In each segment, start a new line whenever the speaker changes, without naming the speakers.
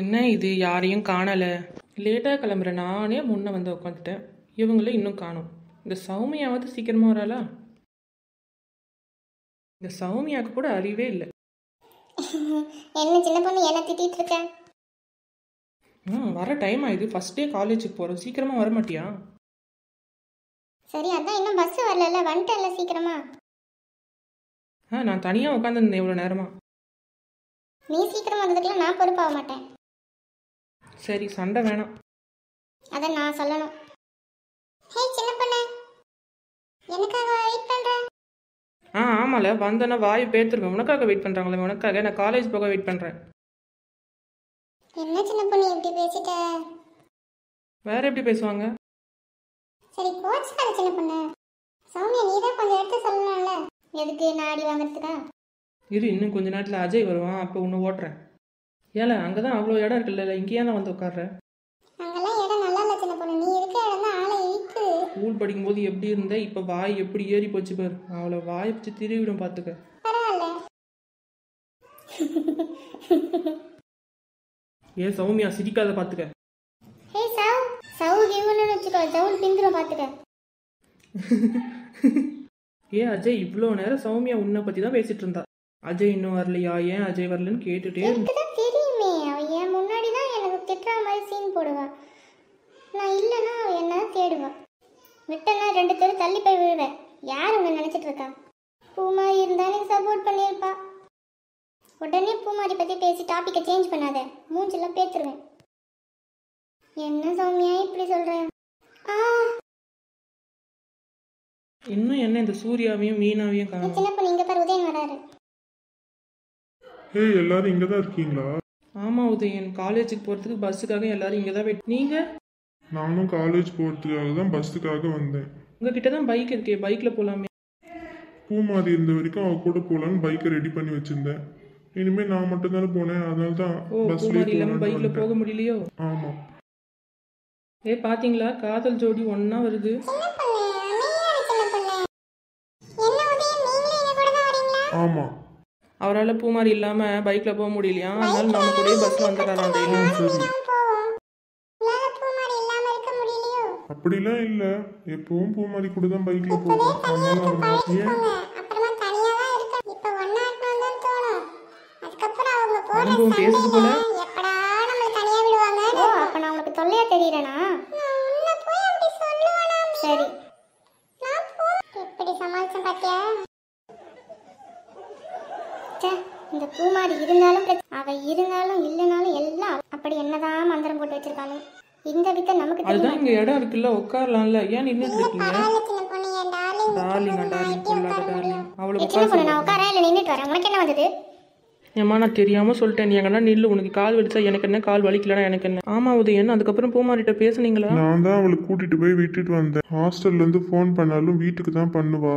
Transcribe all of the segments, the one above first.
என்ன இது யாரையும் காணலை லேட்டாக கிளம்புற நானே முன்னே வந்து உட்காந்துட்டேன் இவங்களும் இன்னும் காணும் இந்த சௌமியாவது சீக்கிரமாக வராளா இந்த சௌமியாவுக்கு கூட அறிவே இல்லை என்ன சின்ன பொண்ணு என்ன திட்டிகிட்டு இருக்க ஆ வர டைம் ஆயிடுது ஃபர்ஸ்ட் டே காலேஜுக்கு போகிறோம் சீக்கிரமாக வர மாட்டியா சரி அதான் இன்னும் பஸ் வரல வந்துட்டல சீக்கிரமா ஆ நான் தனியாக உட்காந்துருந்தேன் இவ்வளோ நேரமா
நீ சீக்கிரமா வந்ததுக்கெல்லாம் நான் பொறுப்பாக மாட்டேன்
சரி சண்டை வேணாம்
அத நான் சொல்லணும் ஹே சின்ன பொண்ணு எனக்காக வெயிட் பண்ற
ஆ ஆமால வந்தன வாய் பேத்துறோம் உனக்காக வெயிட் பண்றாங்களே உனக்காக நான் காலேஜ் போக வெயிட் பண்றேன் என்ன சின்ன பொண்ணு இப்படி பேசிட்ட வேற எப்படி பேசுவாங்க
சரி கோச்சாத சின்ன பொண்ணு சௌமியா நீ தான் கொஞ்சம் எடுத்து சொல்லணும்ல எதுக்கு
நாடி வாங்குறதுக்கா இரு இன்னும் கொஞ்ச நேரத்துல அஜய் வருவான் அப்போ உன்னை ஓட்டுறேன் ஏல அங்கே தான் அவ்வளோ இடம் இருக்குல்ல இல்ல இங்கேயே தான் வந்து உட்கார்ற அங்கெல்லாம் இடம் நல்லா இல்ல சின்ன பொண்ணு நீ இருக்க இடம் தான் ஆளை இழுத்து ஸ்கூல் படிக்கும்போது எப்படி இருந்த இப்போ வாய் எப்படி ஏறி போச்சு பாரு அவளை வாய் பிச்சு திருவிடும் பார்த்துக்க ஏ சௌமியா சிரிக்காத பார்த்துக்க
ஏ சௌ சௌ இவனுன்னு வெச்சுக்கோ சௌ பிந்துரும் பாத்துக்க
ஏ அஜய் இவ்வளோ நேரம் சௌமியா உன்னை பற்றி தான் பேசிட்டு இருந்தா அஜய் இன்னும் வரலையா ஏன் அஜய் வரலன்னு கேட்டுட்டே
போடுவேன் நான் இல்லைன்னா அவள் என்ன தேடுவான் விட்டனா ரெண்டு பேரும் தள்ளி போய் விழுவேன் யார் உன்னை நினச்சிட்டு இருக்கா பூமாரி இருந்தால் எனக்கு சப்போர்ட் பண்ணியிருப்பா உடனே பூமாரி பற்றி பேசி டாப்பிக்கை சேஞ்ச் பண்ணாத மூஞ்செல்லாம் பேத்துருவேன் என்ன சௌமியா இப்படி சொல்கிறேன் ஆ
இன்னும் என்ன இந்த சூர்யாவையும் மீனாவையும் காணும் சின்ன பொண்ணு இங்கே உதயன் வராரு
ஏய் எல்லாரும் தான் இருக்கீங்களா
ஆமாம் உதயன் காலேஜுக்கு போகிறதுக்கு பஸ்ஸுக்காக எல்லாரும் இங்கே தான் வெயிட் நீங்கள்
நானும் காலேஜ் போகிறதுக்காக தான் பஸ்ஸுக்காக வந்தேன்
உங்ககிட்ட தான் பைக் இருக்கே பைக்கில் போகலாமே
பூமாதி இருந்த வரைக்கும் அவ கூட போகலான்னு பைக்கை ரெடி பண்ணி வச்சுருந்தேன் இனிமேல் நான் மட்டும் தானே போனேன் அதனால தான் ஓ பூமாரி இல்லாமல் பைக்கில் போக முடியலையோ ஆமாம்
ஏ பார்த்தீங்களா காதல் ஜோடி ஒன்றா வருது ஆமாம் அவரால் பூமாரி இல்லாமல் பைக்கில் போக முடியலையா அதனால நம்ம கூட பஸ்ஸில்
வந்துடுறாராம் டெய்லி அப்படிலாம் இல்லை எப்பவும் பூமாரி கூட தான் பைக்கில் போவோம் அதனால அவர் ஏன் அனுபவம் பேசுது போல
தொல்லையா தெரியறனா சரி இந்த பூமாரி இருந்தாலும் அவ இருந்தாலும் இல்லைனாலும் எல்லாம் அப்படி என்னதான் மந்திரம் போட்டு வச்சிருக்காங்க இந்த வித்த நமக்கு அதுதான் இங்க
இடம் இருக்குல்ல உட்காரலாம்ல ஏன் நின்னுட்டு இருக்கீங்க டார்லிங் டார்லிங் பொல்லாத டார்லிங் அவளுக்கு உட்கார நான் உட்கார இல்ல நின்னுட்டு வரேன் உங்களுக்கு என்ன வந்தது ஏமா நான் தெரியாமல் சொல்லிட்டேன் நீ எங்கன்னா நில்லு உனக்கு கால் வலிச்சா எனக்கு என்ன கால் வலிக்கலனா எனக்கு என்ன ஆமா உதய என்ன அதுக்கப்புறம் பூமாரிட்ட பேசுனீங்களா
நான் தான் அவளை கூட்டிட்டு போய் விட்டுட்டு வந்தேன் ஹாஸ்டல்ல இருந்து ஃபோன் பண்ணாலும் வீட்டுக்கு தான் பண்ணுவா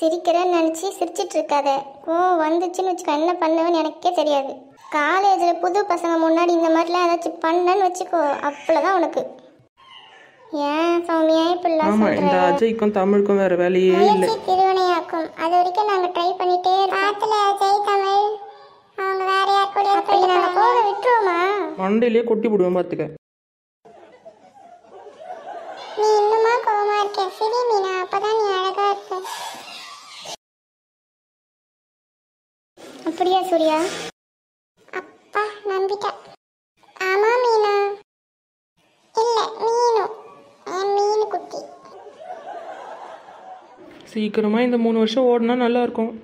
சிரிக்கிறேன்னு நினச்சி சிரிச்சிட்டு இருக்காத கோவம் வந்துச்சுன்னு வச்சுக்கோ என்ன பண்ணுவேன்னு எனக்கே தெரியாது காலேஜில் புது பசங்க முன்னாடி இந்த மாதிரிலாம் ஏதாச்சும் பண்ணேன்னு வச்சுக்கோ அப்பளதான் உனக்கு ஏன் சௌமியா இப்படிலாம் இந்த அஜய்க்கும்
தமிழுக்கும் வேற வேலையே இல்லை
திருவினையாக்கும் அது வரைக்கும் நாங்க ட்ரை பண்ணிட்டே இருக்கோம் ஜெய் தமிழ் அவங்க வேற யார் கூட அப்படி நாங்க போக விட்டுருவோமா
மண்டையிலேயே கொட்டி விடுவோம் பார்த்துக்க
நீ இன்னுமா கோவமா இருக்கேன் சிரி மீனா அப்பதான் நீ அப்படியா சூர்யா அப்பா நம்பிட்டேன் ஆமா மீனா இல்ல மீனு மீனு
குட்டி சீக்கிரமா இந்த மூணு வருஷம் ஓடினா நல்லா இருக்கும்